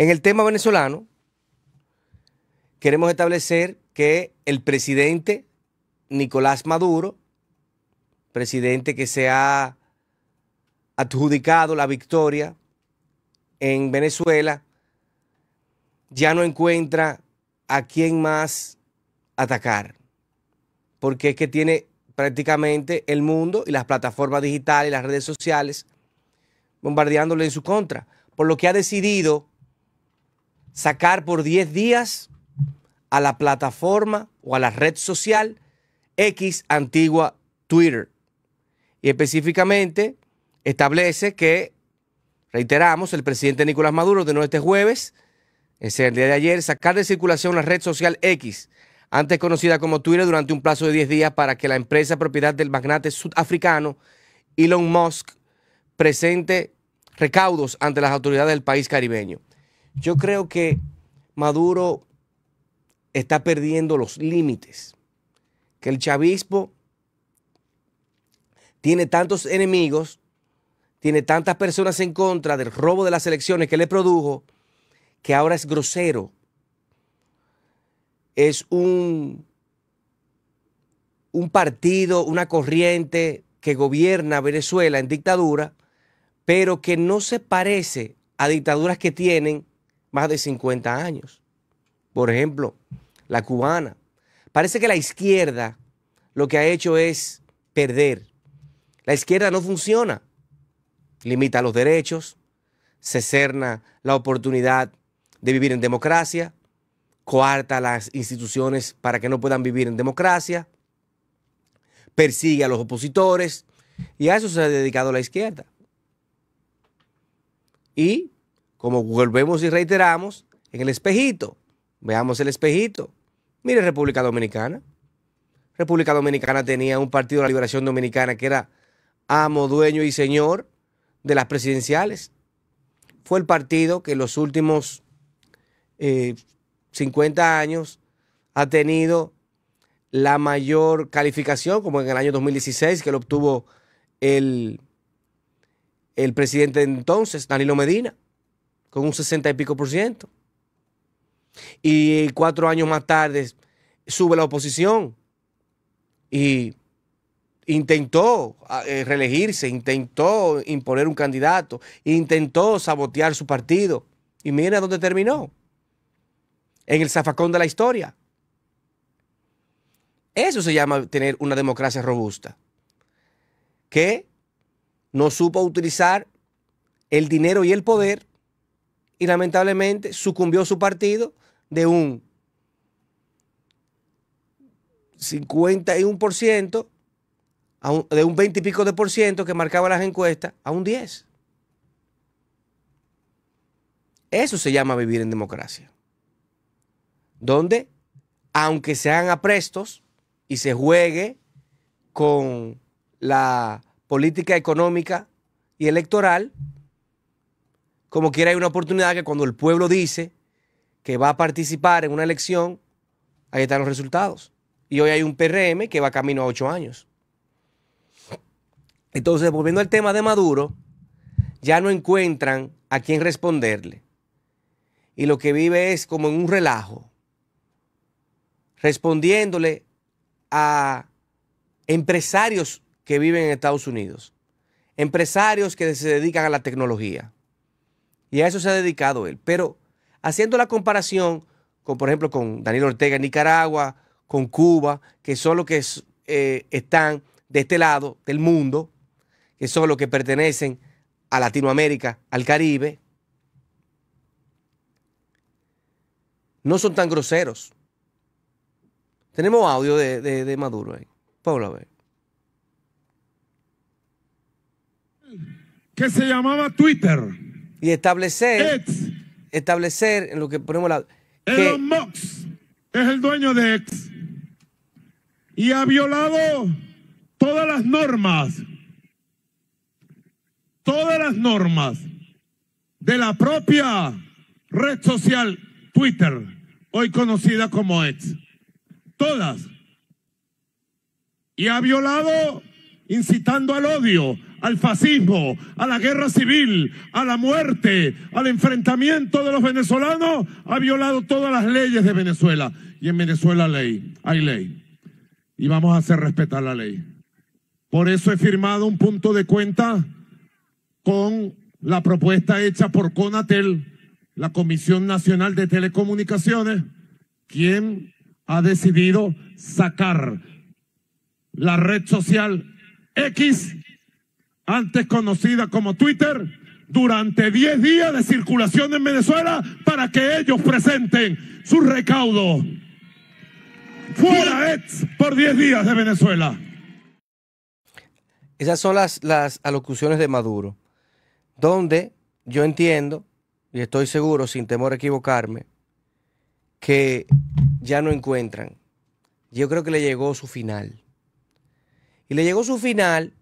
En el tema venezolano, queremos establecer que el presidente Nicolás Maduro, presidente que se ha adjudicado la victoria en Venezuela, ya no encuentra a quién más atacar, porque es que tiene prácticamente el mundo y las plataformas digitales y las redes sociales bombardeándole en su contra, por lo que ha decidido sacar por 10 días a la plataforma o a la red social X antigua Twitter. Y específicamente establece que, reiteramos, el presidente Nicolás Maduro de nuevo este jueves, es el día de ayer, sacar de circulación la red social X, antes conocida como Twitter, durante un plazo de 10 días para que la empresa propiedad del magnate sudafricano Elon Musk presente recaudos ante las autoridades del país caribeño. Yo creo que Maduro está perdiendo los límites, que el chavismo tiene tantos enemigos, tiene tantas personas en contra del robo de las elecciones que le produjo, que ahora es grosero, es un, un partido, una corriente que gobierna Venezuela en dictadura, pero que no se parece a dictaduras que tienen más de 50 años. Por ejemplo, la cubana. Parece que la izquierda lo que ha hecho es perder. La izquierda no funciona. Limita los derechos, se cerna la oportunidad de vivir en democracia, coarta las instituciones para que no puedan vivir en democracia, persigue a los opositores, y a eso se ha dedicado la izquierda. Y como volvemos y reiteramos, en el espejito. Veamos el espejito. Mire República Dominicana. República Dominicana tenía un partido de la liberación dominicana que era amo, dueño y señor de las presidenciales. Fue el partido que en los últimos 50 eh, años ha tenido la mayor calificación, como en el año 2016, que lo obtuvo el, el presidente entonces, Danilo Medina con un 60 y pico por ciento. Y cuatro años más tarde sube la oposición y intentó ah, eh, reelegirse, intentó imponer un candidato, intentó sabotear su partido. Y mira dónde terminó. En el zafacón de la historia. Eso se llama tener una democracia robusta. Que no supo utilizar el dinero y el poder y lamentablemente sucumbió su partido de un 51%, de un 20 y pico de por ciento que marcaba las encuestas, a un 10. Eso se llama vivir en democracia. Donde, aunque sean aprestos y se juegue con la política económica y electoral, como quiera hay una oportunidad que cuando el pueblo dice que va a participar en una elección, ahí están los resultados. Y hoy hay un PRM que va camino a ocho años. Entonces, volviendo al tema de Maduro, ya no encuentran a quién responderle. Y lo que vive es como en un relajo, respondiéndole a empresarios que viven en Estados Unidos, empresarios que se dedican a la tecnología y a eso se ha dedicado él. Pero haciendo la comparación con, por ejemplo, con Daniel Ortega en Nicaragua, con Cuba, que son los que eh, están de este lado del mundo, que son los que pertenecen a Latinoamérica, al Caribe, no son tan groseros. Tenemos audio de, Maduro ahí. Pablo, ver. Que se llamaba Twitter y establecer, establecer en lo que ponemos la... Elon Musk es el dueño de X y ha violado todas las normas, todas las normas de la propia red social Twitter, hoy conocida como X. Todas. Y ha violado incitando al odio, al fascismo, a la guerra civil, a la muerte, al enfrentamiento de los venezolanos, ha violado todas las leyes de Venezuela. Y en Venezuela ley, hay ley. Y vamos a hacer respetar la ley. Por eso he firmado un punto de cuenta con la propuesta hecha por Conatel, la Comisión Nacional de Telecomunicaciones, quien ha decidido sacar la red social X antes conocida como Twitter, durante 10 días de circulación en Venezuela para que ellos presenten su recaudo. Fuera por 10 días de Venezuela. Esas son las, las alocuciones de Maduro, donde yo entiendo, y estoy seguro, sin temor a equivocarme, que ya no encuentran. Yo creo que le llegó su final. Y le llegó su final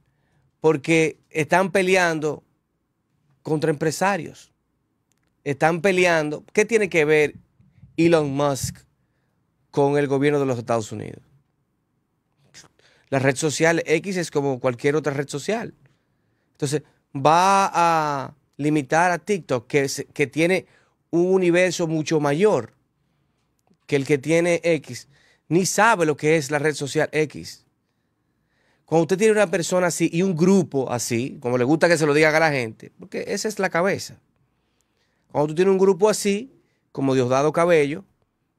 porque están peleando contra empresarios. Están peleando. ¿Qué tiene que ver Elon Musk con el gobierno de los Estados Unidos? La red social X es como cualquier otra red social. Entonces, va a limitar a TikTok, que, que tiene un universo mucho mayor que el que tiene X. Ni sabe lo que es la red social X cuando usted tiene una persona así y un grupo así, como le gusta que se lo diga a la gente, porque esa es la cabeza. Cuando tú tienes un grupo así, como Diosdado Cabello,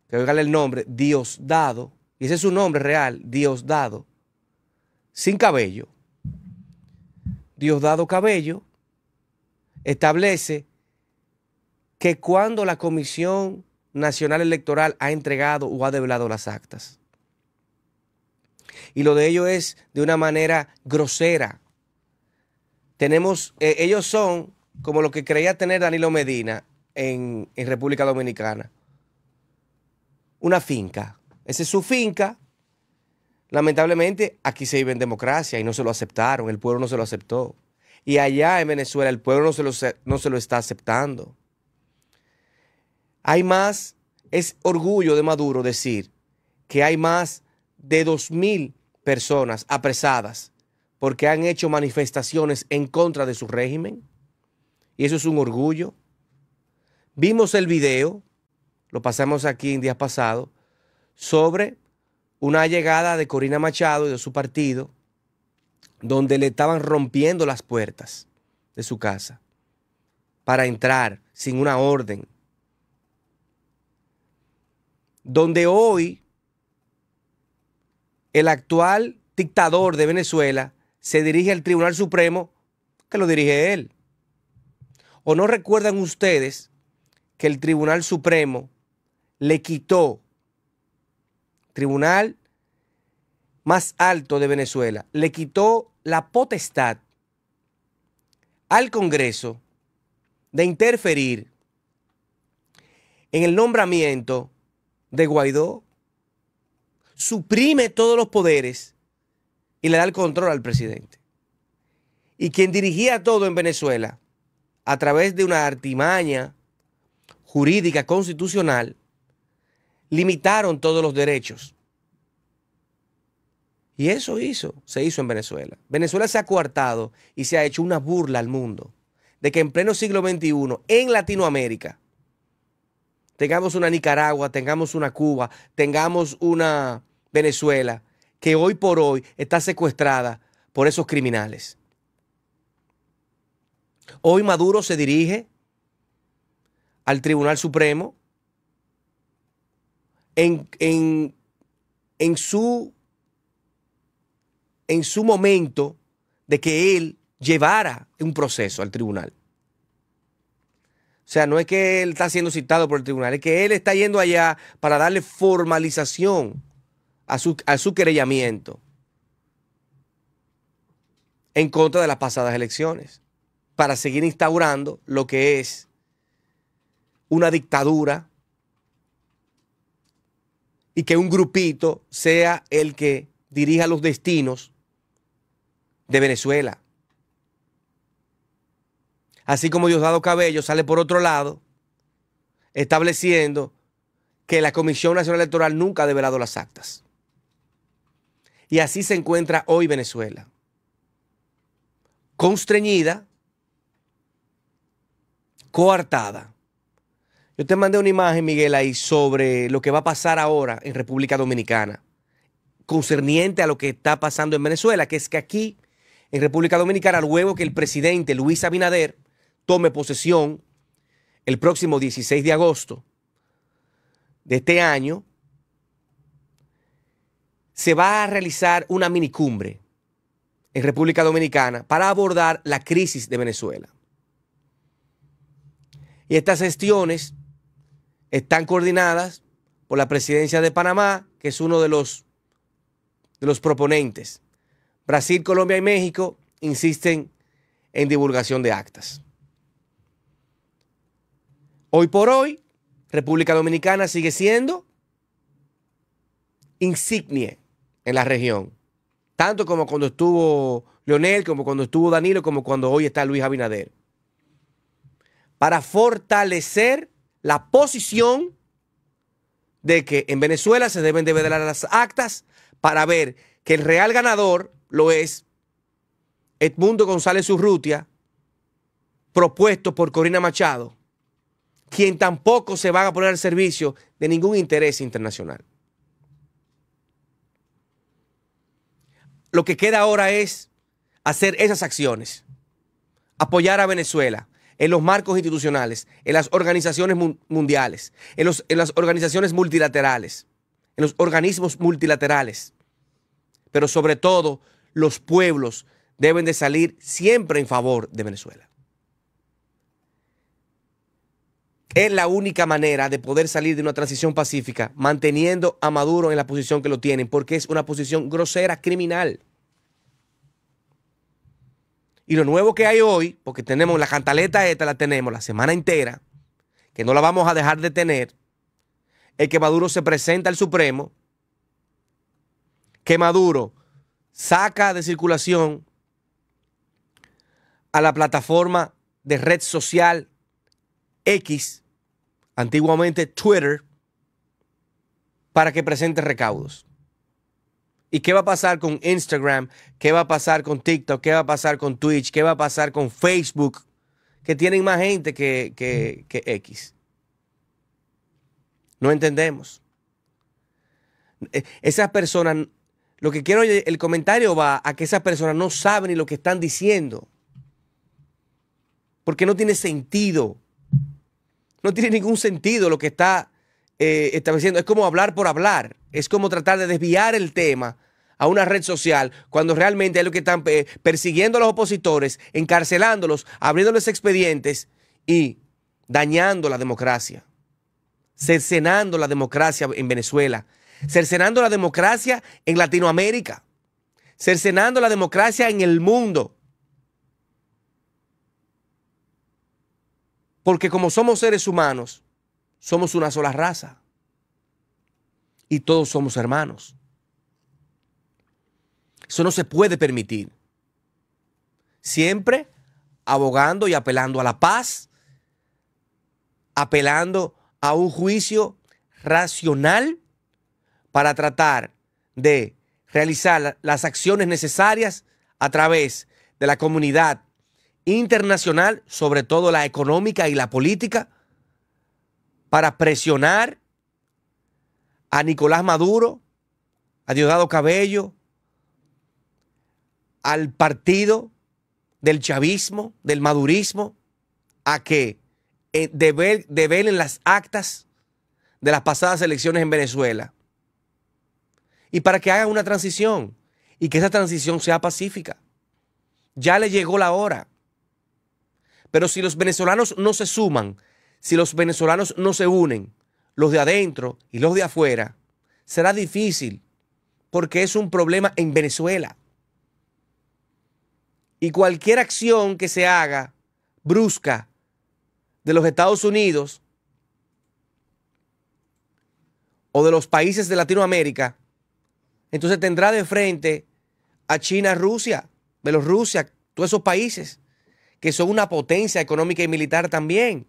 que oigale el nombre, Diosdado, y ese es su nombre real, Diosdado, sin cabello. Diosdado Cabello establece que cuando la Comisión Nacional Electoral ha entregado o ha develado las actas, y lo de ellos es de una manera grosera. Tenemos, eh, ellos son como lo que creía tener Danilo Medina en, República Dominicana. Una finca. Esa es su finca. Lamentablemente, aquí se vive en democracia y no se lo aceptaron, el pueblo no se lo aceptó. Y allá en Venezuela el pueblo no se lo, no se lo está aceptando. Hay más, es orgullo de Maduro decir que hay más de 2.000 personas apresadas porque han hecho manifestaciones en contra de su régimen. Y eso es un orgullo. Vimos el video, lo pasamos aquí en días pasados, sobre una llegada de Corina Machado y de su partido, donde le estaban rompiendo las puertas de su casa para entrar sin una orden. Donde hoy el actual dictador de Venezuela se dirige al Tribunal Supremo que lo dirige él. ¿O no recuerdan ustedes que el Tribunal Supremo le quitó, tribunal más alto de Venezuela, le quitó la potestad al Congreso de interferir en el nombramiento de Guaidó? suprime todos los poderes y le da el control al presidente. Y quien dirigía todo en Venezuela, a través de una artimaña jurídica constitucional, limitaron todos los derechos. Y eso hizo, se hizo en Venezuela. Venezuela se ha coartado y se ha hecho una burla al mundo de que en pleno siglo XXI, en Latinoamérica, tengamos una Nicaragua, tengamos una Cuba, tengamos una Venezuela que hoy por hoy está secuestrada por esos criminales. Hoy Maduro se dirige al Tribunal Supremo en, su, en su momento de que él llevara un proceso al tribunal. O sea, no es que él está siendo citado por el tribunal, es que él está yendo allá para darle formalización a su, querellamiento en contra de las pasadas elecciones para seguir instaurando lo que es una dictadura y que un grupito sea el que dirija los destinos de Venezuela. Así como Diosdado Cabello sale por otro lado, estableciendo que la Comisión Nacional Electoral nunca ha develado las actas. Y así se encuentra hoy Venezuela. Constreñida, coartada. Yo te mandé una imagen, Miguel, ahí sobre lo que va a pasar ahora en República Dominicana, concerniente a lo que está pasando en Venezuela, que es que aquí, en República Dominicana, luego que el presidente Luis Abinader tome posesión el próximo 16 de agosto de este año, se va a realizar una minicumbre en República Dominicana para abordar la crisis de Venezuela. Y estas gestiones están coordinadas por la presidencia de Panamá, que es uno de los, de los proponentes. Brasil, Colombia y México insisten en divulgación de actas. Hoy por hoy, República Dominicana sigue siendo insignia en la región. Tanto como cuando estuvo Leonel, como cuando estuvo Danilo, como cuando hoy está Luis Abinader. Para fortalecer la posición de que en Venezuela se deben de ver las actas para ver que el real ganador lo es Edmundo González Urrutia, propuesto por Corina Machado, quien tampoco se va a poner al servicio de ningún interés internacional. lo que queda ahora es hacer esas acciones, apoyar a Venezuela en los marcos institucionales, en las organizaciones mundiales, en, las organizaciones multilaterales, en los organismos multilaterales. Pero sobre todo, los pueblos deben de salir siempre en favor de Venezuela. Es la única manera de poder salir de una transición pacífica, manteniendo a Maduro en la posición que lo tienen, porque es una posición grosera, criminal. Y lo nuevo que hay hoy, porque tenemos la cantaleta esta, la tenemos la semana entera, que no la vamos a dejar de tener, es que Maduro se presenta al Supremo, que Maduro saca de circulación a la plataforma de red social X antiguamente Twitter, para que presente recaudos. ¿Y qué va a pasar con Instagram? ¿Qué va a pasar con TikTok? ¿Qué va a pasar con Twitch? ¿Qué va a pasar con Facebook? Que tienen más gente que, que, que X. No entendemos. E, esas personas, lo que quiero, el comentario va a que esas personas no saben ni lo que están diciendo. Porque no tiene sentido. No tiene ningún sentido lo que está eh, estableciendo. Es como hablar por hablar. Es como tratar de desviar el tema a una red social cuando realmente es lo que están eh, persiguiendo a los opositores, encarcelándolos, abriéndoles expedientes y dañando la democracia, cercenando la democracia en Venezuela, cercenando la democracia en Latinoamérica, cercenando la democracia en el mundo. Porque como somos seres humanos, somos una sola raza. Y todos somos hermanos. Eso no se puede permitir. Siempre abogando y apelando a la paz, apelando a un juicio racional para tratar de realizar las acciones necesarias a través de la comunidad internacional, sobre todo la económica y la política, para presionar a Nicolás Maduro, a Diosdado Cabello, al partido del chavismo, del madurismo, a que eh, develen las actas de las pasadas elecciones en Venezuela y para que hagan una transición y que esa transición sea pacífica. Ya le llegó la hora. Pero si los venezolanos no se suman, si los venezolanos no se unen, los de adentro y los de afuera, será difícil porque es un problema en Venezuela. Y cualquier acción que se haga brusca de los Estados Unidos o de los países de Latinoamérica, entonces tendrá de frente a China, Rusia, Bielorrusia, todos esos países que son una potencia económica y militar también,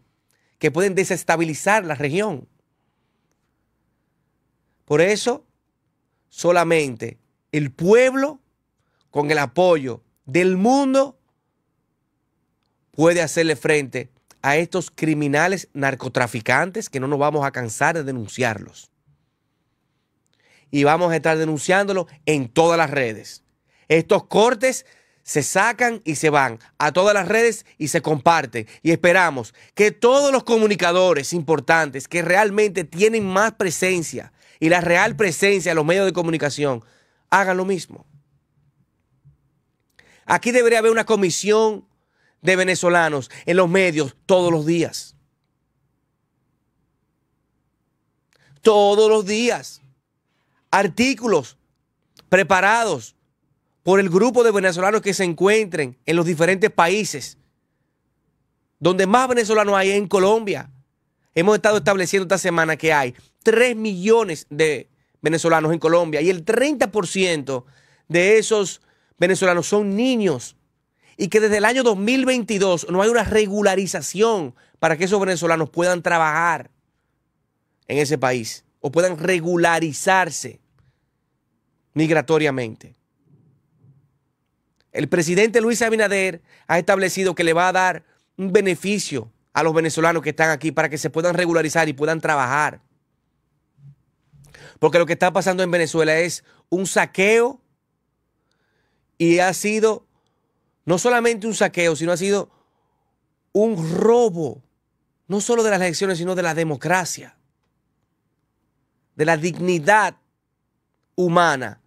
que pueden desestabilizar la región. Por eso, solamente el pueblo, con el apoyo del mundo, puede hacerle frente a estos criminales narcotraficantes que no nos vamos a cansar de denunciarlos. Y vamos a estar denunciándolos en todas las redes. Estos cortes se sacan y se van a todas las redes y se comparten. Y esperamos que todos los comunicadores importantes que realmente tienen más presencia y la real presencia en los medios de comunicación hagan lo mismo. Aquí debería haber una comisión de venezolanos en los medios todos los días. Todos los días. Artículos preparados por el grupo de venezolanos que se encuentren en los diferentes países. Donde más venezolanos hay en Colombia. Hemos estado estableciendo esta semana que hay 3 millones de venezolanos en Colombia y el 30% de esos venezolanos son niños y que desde el año 2022 no hay una regularización para que esos venezolanos puedan trabajar en ese país o puedan regularizarse migratoriamente. El presidente Luis Abinader ha establecido que le va a dar un beneficio a los venezolanos que están aquí para que se puedan regularizar y puedan trabajar. Porque lo que está pasando en Venezuela es un saqueo y ha sido no solamente un saqueo, sino ha sido un robo, no solo de las elecciones, sino de la democracia, de la dignidad humana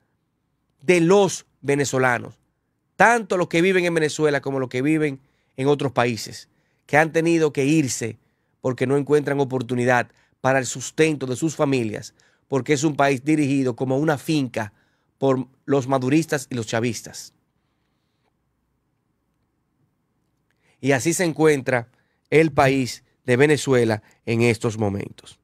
de los venezolanos tanto los que viven en Venezuela como los que viven en otros países, que han tenido que irse porque no encuentran oportunidad para el sustento de sus familias, porque es un país dirigido como una finca por los maduristas y los chavistas. Y así se encuentra el país de Venezuela en estos momentos.